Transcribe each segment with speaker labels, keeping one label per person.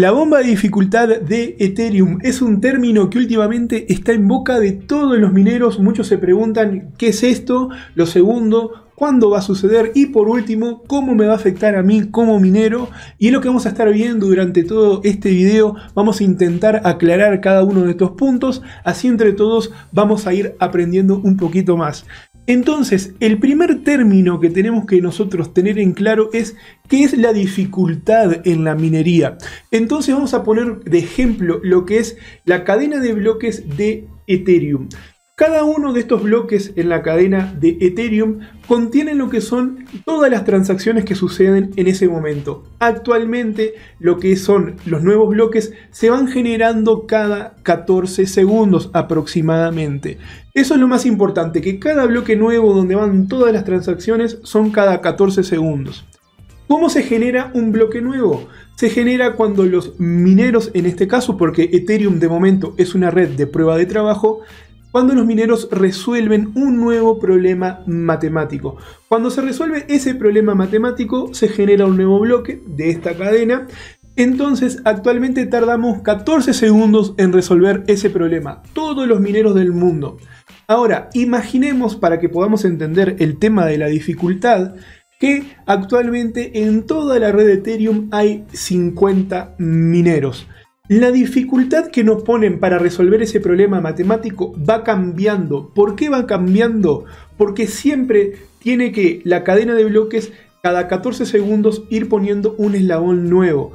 Speaker 1: La bomba de dificultad de Ethereum es un término que últimamente está en boca de todos los mineros. Muchos se preguntan qué es esto, lo segundo, cuándo va a suceder y por último, cómo me va a afectar a mí como minero. Y es lo que vamos a estar viendo durante todo este video. Vamos a intentar aclarar cada uno de estos puntos, así entre todos vamos a ir aprendiendo un poquito más. Entonces, el primer término que tenemos que nosotros tener en claro es qué es la dificultad en la minería. Entonces vamos a poner de ejemplo lo que es la cadena de bloques de Ethereum. Cada uno de estos bloques en la cadena de Ethereum contiene lo que son todas las transacciones que suceden en ese momento. Actualmente lo que son los nuevos bloques se van generando cada 14 segundos aproximadamente. Eso es lo más importante, que cada bloque nuevo donde van todas las transacciones son cada 14 segundos. ¿Cómo se genera un bloque nuevo? Se genera cuando los mineros, en este caso, porque Ethereum de momento es una red de prueba de trabajo, cuando los mineros resuelven un nuevo problema matemático. Cuando se resuelve ese problema matemático, se genera un nuevo bloque de esta cadena. Entonces, actualmente tardamos 14 segundos en resolver ese problema. Todos los mineros del mundo. Ahora, imaginemos para que podamos entender el tema de la dificultad que actualmente en toda la red de Ethereum hay 50 mineros. La dificultad que nos ponen para resolver ese problema matemático va cambiando. ¿Por qué va cambiando? Porque siempre tiene que la cadena de bloques cada 14 segundos ir poniendo un eslabón nuevo.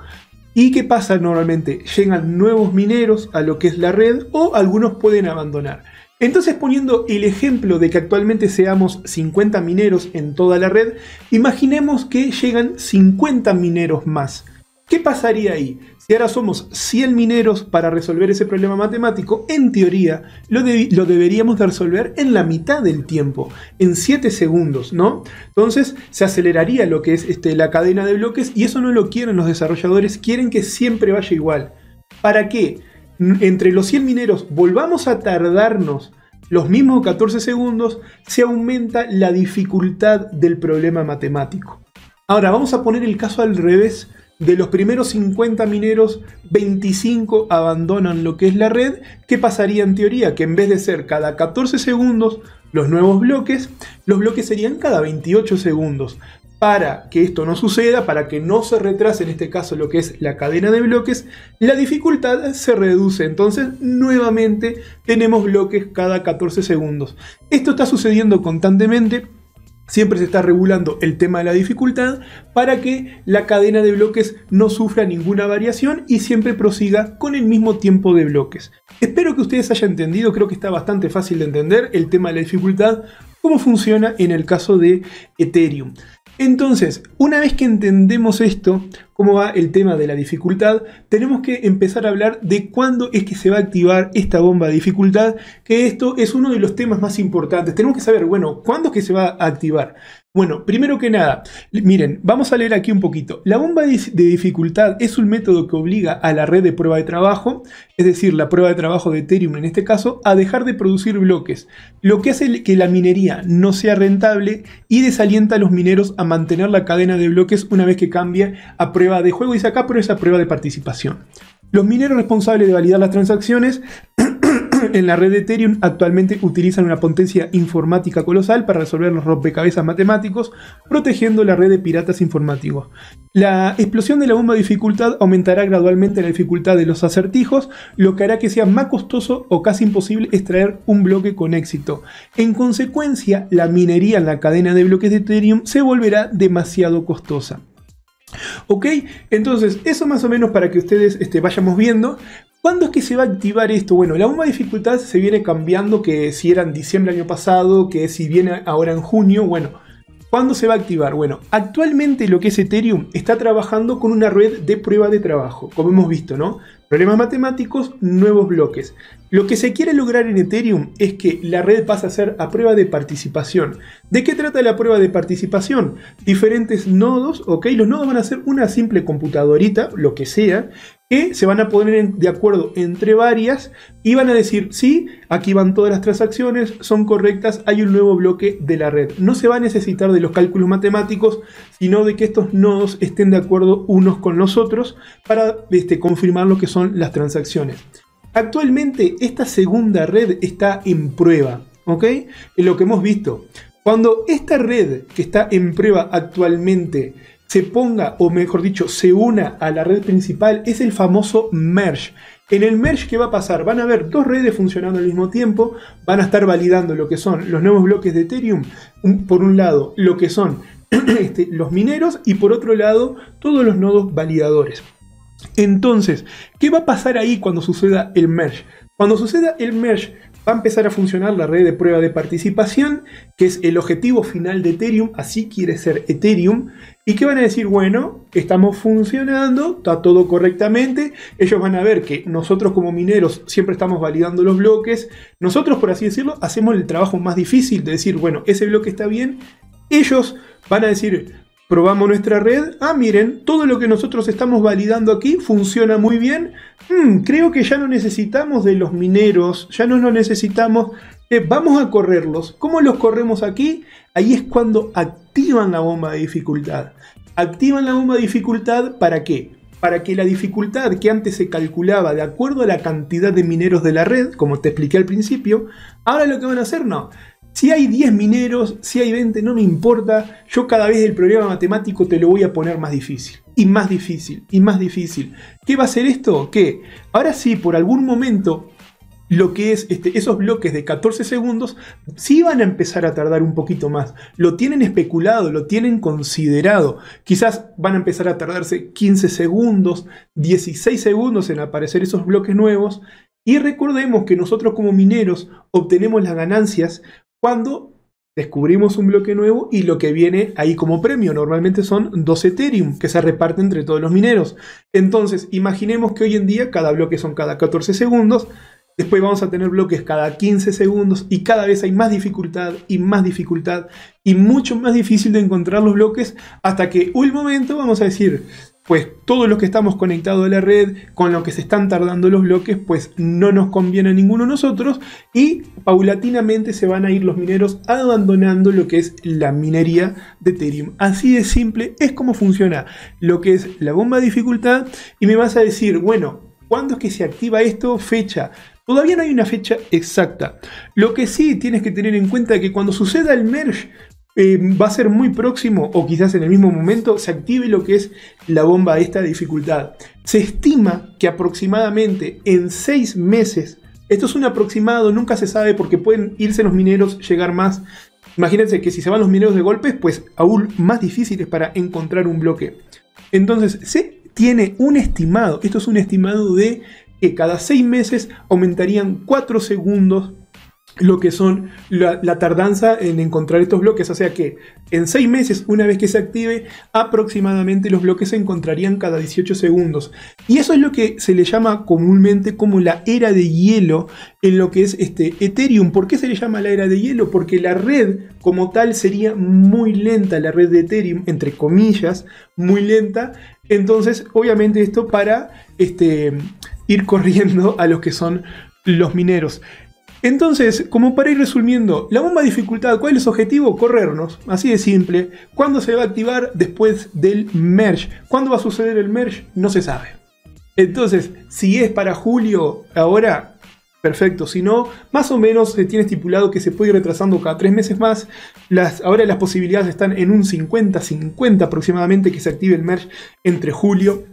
Speaker 1: ¿Y qué pasa normalmente? Llegan nuevos mineros a lo que es la red o algunos pueden abandonar. Entonces poniendo el ejemplo de que actualmente seamos 50 mineros en toda la red, imaginemos que llegan 50 mineros más. ¿Qué pasaría ahí? Si ahora somos 100 mineros para resolver ese problema matemático, en teoría lo, lo deberíamos de resolver en la mitad del tiempo, en 7 segundos, ¿no? Entonces se aceleraría lo que es este, la cadena de bloques y eso no lo quieren los desarrolladores, quieren que siempre vaya igual. ¿Para qué? Entre los 100 mineros volvamos a tardarnos los mismos 14 segundos, se aumenta la dificultad del problema matemático. Ahora vamos a poner el caso al revés de los primeros 50 mineros, 25 abandonan lo que es la red. ¿Qué pasaría en teoría? Que en vez de ser cada 14 segundos los nuevos bloques, los bloques serían cada 28 segundos. Para que esto no suceda, para que no se retrase en este caso lo que es la cadena de bloques, la dificultad se reduce. Entonces, nuevamente tenemos bloques cada 14 segundos. Esto está sucediendo constantemente Siempre se está regulando el tema de la dificultad para que la cadena de bloques no sufra ninguna variación y siempre prosiga con el mismo tiempo de bloques. Espero que ustedes hayan entendido, creo que está bastante fácil de entender el tema de la dificultad, cómo funciona en el caso de Ethereum. Entonces, una vez que entendemos esto, cómo va el tema de la dificultad, tenemos que empezar a hablar de cuándo es que se va a activar esta bomba de dificultad, que esto es uno de los temas más importantes. Tenemos que saber, bueno, cuándo es que se va a activar. Bueno, primero que nada, miren, vamos a leer aquí un poquito. La bomba de dificultad es un método que obliga a la red de prueba de trabajo, es decir, la prueba de trabajo de Ethereum en este caso, a dejar de producir bloques, lo que hace que la minería no sea rentable y desalienta a los mineros a mantener la cadena de bloques una vez que cambia a prueba de juego y saca por esa prueba de participación. Los mineros responsables de validar las transacciones en la red de Ethereum actualmente utilizan una potencia informática colosal para resolver los rompecabezas matemáticos, protegiendo la red de piratas informáticos. La explosión de la bomba de dificultad aumentará gradualmente la dificultad de los acertijos, lo que hará que sea más costoso o casi imposible extraer un bloque con éxito. En consecuencia, la minería en la cadena de bloques de Ethereum se volverá demasiado costosa. Ok, entonces eso más o menos para que ustedes este, vayamos viendo ¿Cuándo es que se va a activar esto? Bueno, la bomba dificultad se viene cambiando, que si era en diciembre del año pasado, que si viene ahora en junio, bueno. ¿Cuándo se va a activar? Bueno, actualmente lo que es Ethereum está trabajando con una red de prueba de trabajo, como hemos visto, ¿no? Problemas matemáticos, nuevos bloques. Lo que se quiere lograr en Ethereum es que la red pasa a ser a prueba de participación. ¿De qué trata la prueba de participación? Diferentes nodos, ¿ok? Los nodos van a ser una simple computadorita, lo que sea, que se van a poner de acuerdo entre varias y van a decir, sí, aquí van todas las transacciones, son correctas, hay un nuevo bloque de la red. No se va a necesitar de los cálculos matemáticos, sino de que estos nodos estén de acuerdo unos con los otros para este, confirmar lo que son las transacciones. Actualmente esta segunda red está en prueba, ¿ok? lo que hemos visto. Cuando esta red que está en prueba actualmente se ponga, o mejor dicho, se una a la red principal, es el famoso merge. En el merge, ¿qué va a pasar? Van a haber dos redes funcionando al mismo tiempo, van a estar validando lo que son los nuevos bloques de Ethereum, por un lado, lo que son este, los mineros y por otro lado, todos los nodos validadores. Entonces, ¿qué va a pasar ahí cuando suceda el merge? Cuando suceda el merge, va a empezar a funcionar la red de prueba de participación, que es el objetivo final de Ethereum, así quiere ser Ethereum, y que van a decir, bueno, estamos funcionando, está todo correctamente, ellos van a ver que nosotros como mineros siempre estamos validando los bloques, nosotros por así decirlo hacemos el trabajo más difícil de decir, bueno, ese bloque está bien, ellos van a decir, probamos nuestra red, ah, miren, todo lo que nosotros estamos validando aquí funciona muy bien, hmm, creo que ya no necesitamos de los mineros, ya no lo necesitamos, eh, vamos a correrlos. ¿Cómo los corremos aquí? Ahí es cuando activan la bomba de dificultad. Activan la bomba de dificultad para qué? Para que la dificultad que antes se calculaba de acuerdo a la cantidad de mineros de la red, como te expliqué al principio, ahora lo que van a hacer no si hay 10 mineros, si hay 20, no me importa. Yo cada vez del problema matemático te lo voy a poner más difícil. Y más difícil, y más difícil. ¿Qué va a ser esto? ¿Qué? ahora sí, por algún momento, lo que es este, esos bloques de 14 segundos, sí van a empezar a tardar un poquito más. Lo tienen especulado, lo tienen considerado. Quizás van a empezar a tardarse 15 segundos, 16 segundos en aparecer esos bloques nuevos. Y recordemos que nosotros como mineros obtenemos las ganancias cuando descubrimos un bloque nuevo y lo que viene ahí como premio. Normalmente son dos Ethereum que se reparten entre todos los mineros. Entonces, imaginemos que hoy en día cada bloque son cada 14 segundos. Después vamos a tener bloques cada 15 segundos y cada vez hay más dificultad y más dificultad y mucho más difícil de encontrar los bloques hasta que un momento vamos a decir, pues todos los que estamos conectados a la red, con lo que se están tardando los bloques, pues no nos conviene a ninguno de nosotros y paulatinamente se van a ir los mineros abandonando lo que es la minería de Ethereum. Así de simple es como funciona lo que es la bomba de dificultad y me vas a decir, bueno, ¿cuándo es que se activa esto? Fecha. Todavía no hay una fecha exacta. Lo que sí tienes que tener en cuenta es que cuando suceda el merge, eh, va a ser muy próximo o quizás en el mismo momento se active lo que es la bomba de esta dificultad. Se estima que aproximadamente en 6 meses, esto es un aproximado, nunca se sabe porque pueden irse los mineros, llegar más. Imagínense que si se van los mineros de golpes, pues aún más difícil es para encontrar un bloque. Entonces se tiene un estimado, esto es un estimado de que cada seis meses aumentarían 4 segundos lo que son la, tardanza en encontrar estos bloques. O sea que en 6 meses, una vez que se active, aproximadamente los bloques se encontrarían cada 18 segundos. Y eso es lo que se le llama comúnmente como la era de hielo en lo que es este Ethereum. ¿Por qué se le llama la era de hielo? Porque la red como tal sería muy lenta, la red de Ethereum, entre comillas, muy lenta. Entonces, obviamente esto para este, ir corriendo a los que son los mineros. Entonces, como para ir resumiendo, la bomba de dificultad, ¿cuál es su objetivo? Corrernos, así de simple. ¿Cuándo se va a activar? Después del merge. ¿Cuándo va a suceder el merge? No se sabe. Entonces, si es para julio, ahora perfecto. Si no, más o menos se tiene estipulado que se puede ir retrasando cada tres meses más. Las, ahora las posibilidades están en un 50-50 aproximadamente que se active el merge entre julio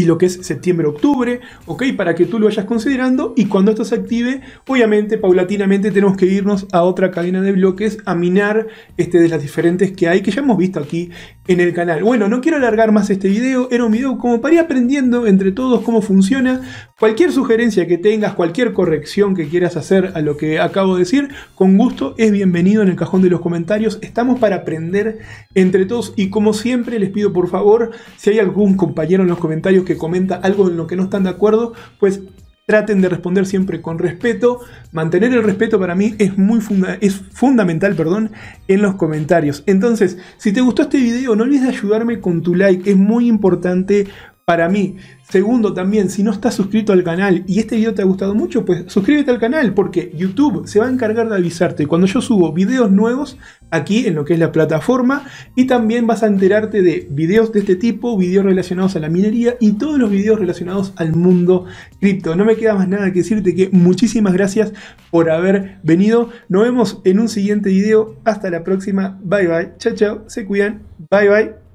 Speaker 1: y lo que es septiembre-octubre, ¿ok? Para que tú lo vayas considerando y cuando esto se active, obviamente, paulatinamente tenemos que irnos a otra cadena de bloques a minar este, de las diferentes que hay, que ya hemos visto aquí en el canal. Bueno, no quiero alargar más este video, era un video como para ir aprendiendo entre todos cómo funciona, Cualquier sugerencia que tengas, cualquier corrección que quieras hacer a lo que acabo de decir, con gusto es bienvenido en el cajón de los comentarios. Estamos para aprender entre todos y como siempre les pido por favor, si hay algún compañero en los comentarios que comenta algo en lo que no están de acuerdo, pues traten de responder siempre con respeto. Mantener el respeto para mí es, muy es fundamental perdón, en los comentarios. Entonces, si te gustó este video, no olvides ayudarme con tu like. Es muy importante para mí. Segundo, también, si no estás suscrito al canal y este video te ha gustado mucho, pues suscríbete al canal porque YouTube se va a encargar de avisarte cuando yo subo videos nuevos aquí en lo que es la plataforma y también vas a enterarte de videos de este tipo, videos relacionados a la minería y todos los videos relacionados al mundo cripto. No me queda más nada que decirte que muchísimas gracias por haber venido. Nos vemos en un siguiente video. Hasta la próxima. Bye bye. Chao, chao. Se cuidan. Bye bye.